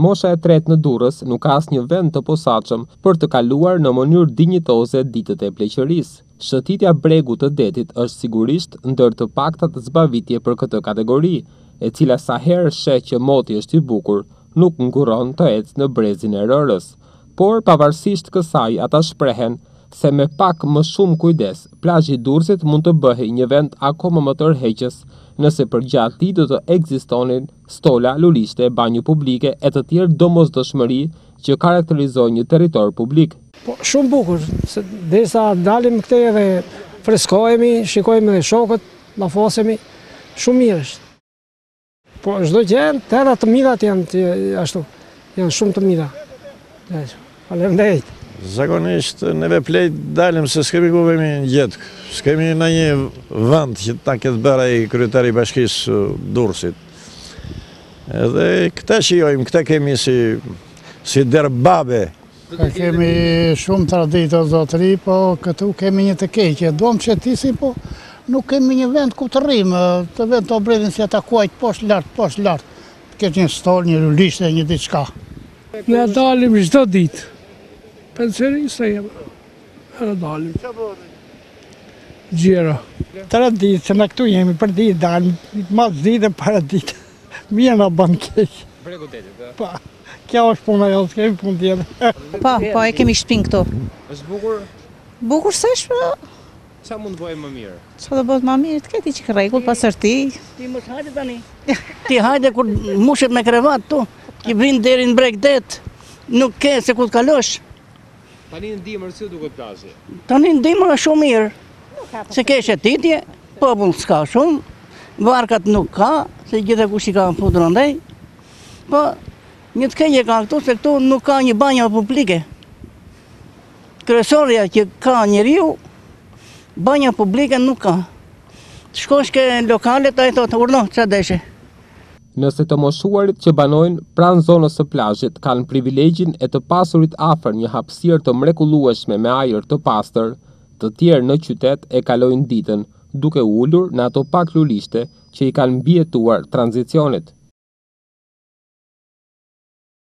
Mosha e tretë në Durrës nuk ka asnjë vend të posaçëm për të kaluar në mënyrë dinjitoze ditët e pleqërisë. Shëtitja bregu të detit është sigurisht ndër të paktat të zbavitje për këtë kategori, e cila sa herë sheh që moti është i bukur, nuk nguron të ecë në brezin e rërës. por pavarësisht kësaj ata shprehen se me pak më shumë kujdes, plajë i dursit mund të bëhe një vend akoma më tërheqës, nëse për gjatë ti do të egzistonin stola, lulishte, banjë publike e të tjerë domos dëshmëri që karakterizoj një teritor publik. Po, shumë bukur, se desa dalim këte dhe freskojemi, shikojmë dhe shokët, lafosemi, shumë mirë është. Po, shdo që të edhe të midat janë, të, ashtu, janë shumë të midat. Falem dhejtë. Zakonisht në veplejt dalim se s'kemi ku vemi në gjithë. S'kemi në një vënd që ta këtë bëra i kryetari bashkisë uh, Durësit. Edhe këta që jojmë, këta kemi si derbabe. Ka kemi shumë tradito, zotëri, po këtu kemi një të keqe. Duam që ti po nuk kemi një vend ku të rrimë. Uh, të vend të obredin si ata kuaj poshtë lartë, poshtë lartë. Këtë një stolë, një lulishtë e një ditë shka. Në dalim shdo ditë pensionista jem, edhe dalim. Qa bërë? Gjera. Tëra ditë, se në këtu jemi, për ditë dalim, mas ditë dhe para ditë. Mija në bankesh. Për e kutetit, da? Pa, kja është puna jo, s'kemi punë tjetë. Pa, pa, e kemi shpin këto. është bukur? Bukur se shpë, po. Sa mund të bëjë më mirë? Sa do bëjë më mirë? Të këti që kërë regullë pasë është ti. Ti mos hajde tani. Ti hajde kur mushet me krevat tu, ki vinë deri në brek nuk ke se ku të kalosh. Tani në dimër si duke të plasje? Tani në dimër e shumë mirë, se ke titje, popullë s'ka shumë, varkat nuk ka, se gjithë e kushti ka në putë rëndej, po një të kejje ka këtu, se këtu nuk ka një banja publike. Kresoria që ka një riu, banja publike nuk ka. Shkosh ke lokalet, a i thotë, urno, që deshe nëse të moshuarit që banojnë pranë zonës së plazhit kanë privilegjin e të pasurit afer një hapsir të mrekulueshme me ajer të pastër, të tjerë në qytet e kalojnë ditën duke ullur në ato pak lulishte që i kanë bjetuar tranzicionit.